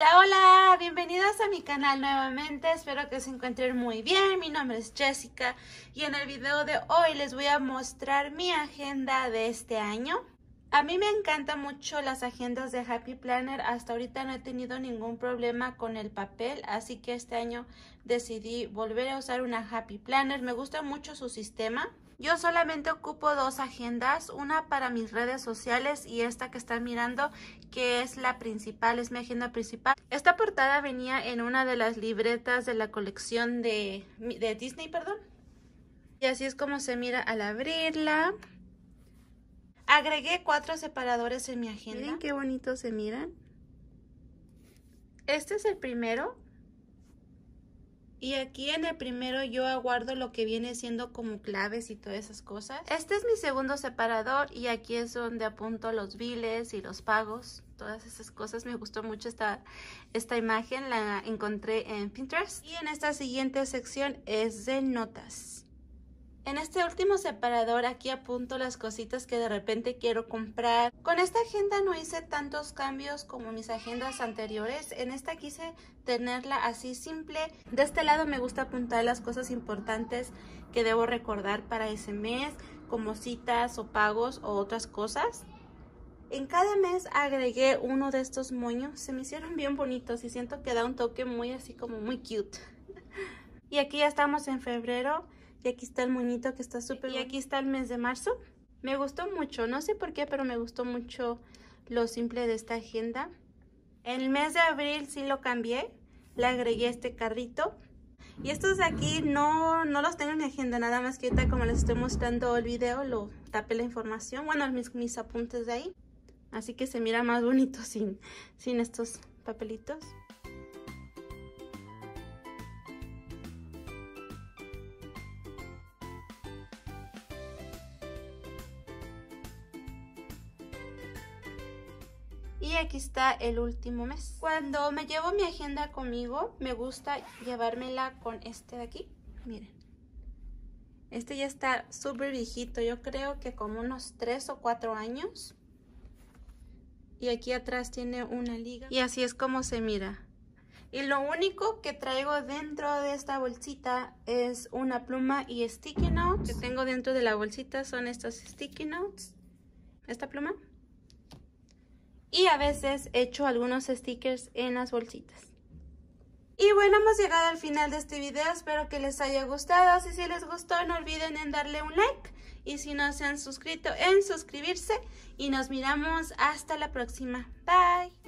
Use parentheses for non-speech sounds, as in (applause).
Hola, hola, bienvenidos a mi canal nuevamente, espero que se encuentren muy bien, mi nombre es Jessica y en el video de hoy les voy a mostrar mi agenda de este año. A mí me encantan mucho las agendas de Happy Planner, hasta ahorita no he tenido ningún problema con el papel, así que este año decidí volver a usar una Happy Planner, me gusta mucho su sistema. Yo solamente ocupo dos agendas, una para mis redes sociales y esta que están mirando que es la principal, es mi agenda principal. Esta portada venía en una de las libretas de la colección de, de Disney, perdón. Y así es como se mira al abrirla. Agregué cuatro separadores en mi agenda. Miren qué bonito se miran. Este es el primero. Y aquí en el primero yo aguardo lo que viene siendo como claves y todas esas cosas. Este es mi segundo separador y aquí es donde apunto los biles y los pagos. Todas esas cosas. Me gustó mucho esta, esta imagen. La encontré en Pinterest. Y en esta siguiente sección es de notas. En este último separador aquí apunto las cositas que de repente quiero comprar. Con esta agenda no hice tantos cambios como mis agendas anteriores. En esta quise tenerla así simple. De este lado me gusta apuntar las cosas importantes que debo recordar para ese mes, como citas o pagos o otras cosas. En cada mes agregué uno de estos moños. Se me hicieron bien bonitos y siento que da un toque muy así como muy cute. (laughs) Y aquí ya estamos en febrero aquí está el muñito que está súper... Y aquí está el mes de marzo. Me gustó mucho, no sé por qué, pero me gustó mucho lo simple de esta agenda. El mes de abril sí lo cambié, le agregué este carrito. Y estos de aquí no, no los tengo en mi agenda, nada más que ahorita como les estoy mostrando el video, lo tapé la información, bueno, mis, mis apuntes de ahí. Así que se mira más bonito (laughs) sin, sin estos papelitos. Y aquí está el último mes. Cuando me llevo mi agenda conmigo, me gusta llevármela con este de aquí. Miren. Este ya está súper viejito. Yo creo que como unos 3 o 4 años. Y aquí atrás tiene una liga. Y así es como se mira. Y lo único que traigo dentro de esta bolsita es una pluma y sticky notes. que tengo dentro de la bolsita son estos sticky notes. Esta pluma y a veces echo algunos stickers en las bolsitas. Y bueno, hemos llegado al final de este video, espero que les haya gustado, si, si les gustó no olviden en darle un like y si no se han suscrito en suscribirse y nos miramos hasta la próxima. Bye.